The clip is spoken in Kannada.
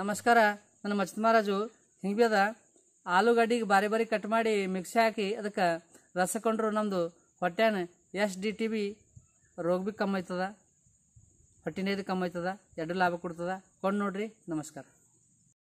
ನಮಸ್ಕಾರ ನನ್ನ ಮಚ್ಚ ಮಹಾರಾಜು ಹಿಂಗೆ ಭೀ ಅದ ಆಲೂಗಡ್ಡಿಗೆ ಬಾರಿ ಬಾರಿ ಕಟ್ ಮಾಡಿ ಮಿಕ್ಸಿ ಹಾಕಿ ಅದಕ್ಕೆ ರಸ ಕೊಂಡ್ರು ನಮ್ಮದು ಹೊಟ್ಟೆನ ಎಸ್ ಡಿ ಟಿ ಬಿ ರೋಗ ಭೀ ಕಮ್ಮಿ ಆಯ್ತದ ಹೊಟ್ಟೆನೇದು ಕಮ್ಮಿ ಆಯ್ತದ ಎರಡು ಲಾಭ ಕೊಡ್ತದ ಕೊಂಡು ನೋಡ್ರಿ ನಮಸ್ಕಾರ